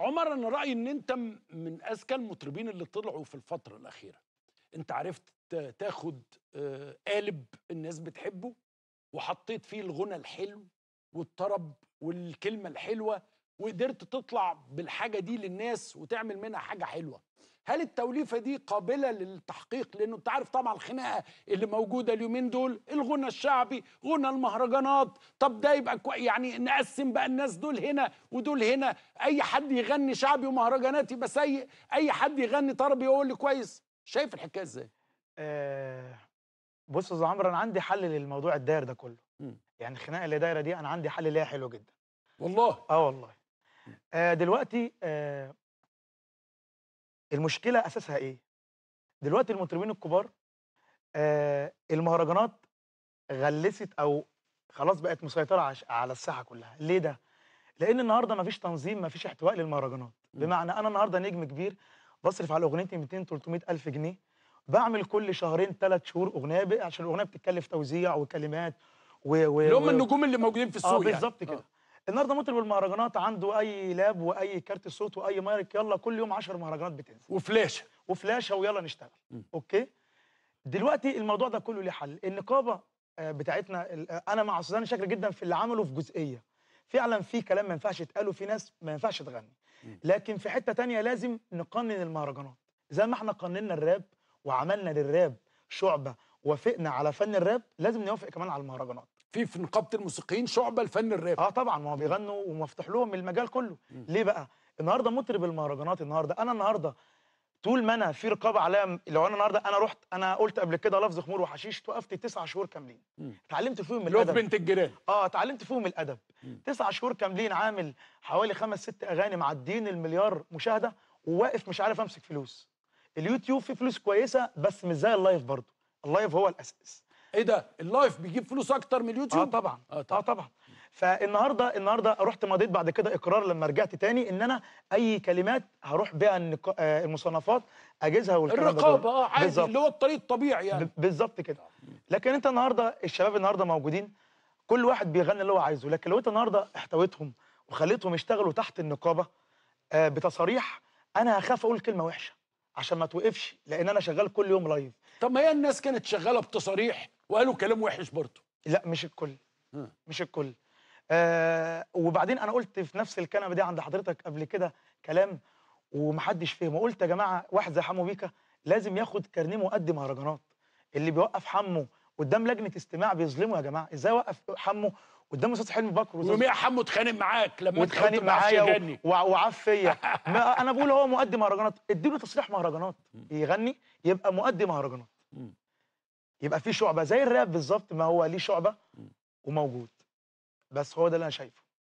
عمر انا رايي ان انت من اذكى المطربين اللي طلعوا في الفتره الاخيره انت عرفت تاخد آه، قالب الناس بتحبه وحطيت فيه الغنى الحلو والطرب والكلمه الحلوه وقدرت تطلع بالحاجه دي للناس وتعمل منها حاجه حلوه هل التوليفه دي قابله للتحقيق لانه انت عارف طبعا الخناقه اللي موجوده اليومين دول الغنى الشعبي غنى المهرجانات طب ده يبقى يعني نقسم بقى الناس دول هنا ودول هنا اي حد يغني شعبي ومهرجانات يبقى سيء اي حد يغني طربي هو اللي كويس شايف الحكايه ازاي أه بص يا عمرو انا عندي حل للموضوع الداير ده كله م. يعني الخناقه اللي دايره دي انا عندي حل ليها حلو جدا والله اه والله آه، دلوقتي آه المشكله اساسها ايه دلوقتي المطربين الكبار آه المهرجانات غلست او خلاص بقت مسيطره على الساحه كلها ليه ده لان النهارده مفيش تنظيم مفيش احتواء للمهرجانات بمعنى انا النهارده نجم كبير بصرف على اغنيتي 200 300 الف جنيه بعمل كل شهرين ثلاث شهور اغنيه عشان الاغنيه بتتكلف توزيع وكلمات و, و... اللي هم النجوم اللي موجودين في السوق آه يعني. بالظبط يعني. كده آه. النهارده مطرب المهرجانات عنده اي لاب واي كارت صوت واي مايك يلا كل يوم 10 مهرجانات بتنزل وفلاشه وفلاشه ويلا نشتغل م. اوكي دلوقتي الموضوع ده كله ليه حل النقابه آه، بتاعتنا آه، انا مع سوزان شاكر جدا في اللي عمله في جزئيه فعلا في كلام ما ينفعش يتقال وفي ناس ما ينفعش تغني لكن في حته تانية لازم نقنن المهرجانات زي ما احنا قننا الراب وعملنا للراب شعبه وافقنا على فن الراب لازم نوافق كمان على المهرجانات في في نقابه الموسيقيين شعبه الفن الراب اه طبعا ما هو بيغنوا ومفتوح لهم المجال كله م. ليه بقى النهارده مطرب المهرجانات النهارده انا النهارده طول ما انا في رقابه عليا لو انا النهارده انا رحت انا قلت قبل كده لفظ خمور وحشيش توقفت تسعة شهور كاملين اتعلمت فيهم الادب بنت الجيران اه اتعلمت فيهم الادب تسعة شهور كاملين عامل حوالي خمس ست اغاني معديين المليار مشاهده وواقف مش عارف امسك فلوس اليوتيوب فيه فلوس كويسه بس مش زي اللايف برضه اللايف هو الاساس ايه ده اللايف بيجيب فلوس اكتر من اليوتيوب اه طبعا اه طبعا, آه طبعا. فالنهارده النهارده رحت مضيت بعد كده اقرار لما رجعت تاني ان انا اي كلمات هروح بيها آه، المصنفات اجهزها والكلام الرقابه اه عادي اللي هو الطريق الطبيعي يعني بالظبط كده لكن انت النهارده الشباب النهارده موجودين كل واحد بيغني اللي هو عايزه لكن لو انت النهارده احتويتهم وخليتهم يشتغلوا تحت النقابه آه بتصاريح انا هخاف اقول كلمه وحشه عشان ما توقفش لان انا شغال كل يوم لايف طب ما هي الناس كانت شغاله بتصاريح وقالوا كلام وحش برضه لا مش الكل م. مش الكل آه وبعدين انا قلت في نفس الكنبه دي عند حضرتك قبل كده كلام ومحدش فهمه قلت يا جماعه واحد زي حمو بيكا لازم ياخد كارنيه مؤدي مهرجانات اللي بيوقف حمو قدام لجنه استماع بيظلموا يا جماعه ازاي وقف حمو قدام استاذ حلمي بكر وميع حمو اتخانق معاك لما اتخانق معايا وعاف فيا انا بقول هو مقدم مهرجانات اديله تصريح مهرجانات يغني يبقى مقدم مهرجانات يبقى في شعبه زي الراب بالظبط ما هو ليه شعبه وموجود بس هو ده اللي انا شايفه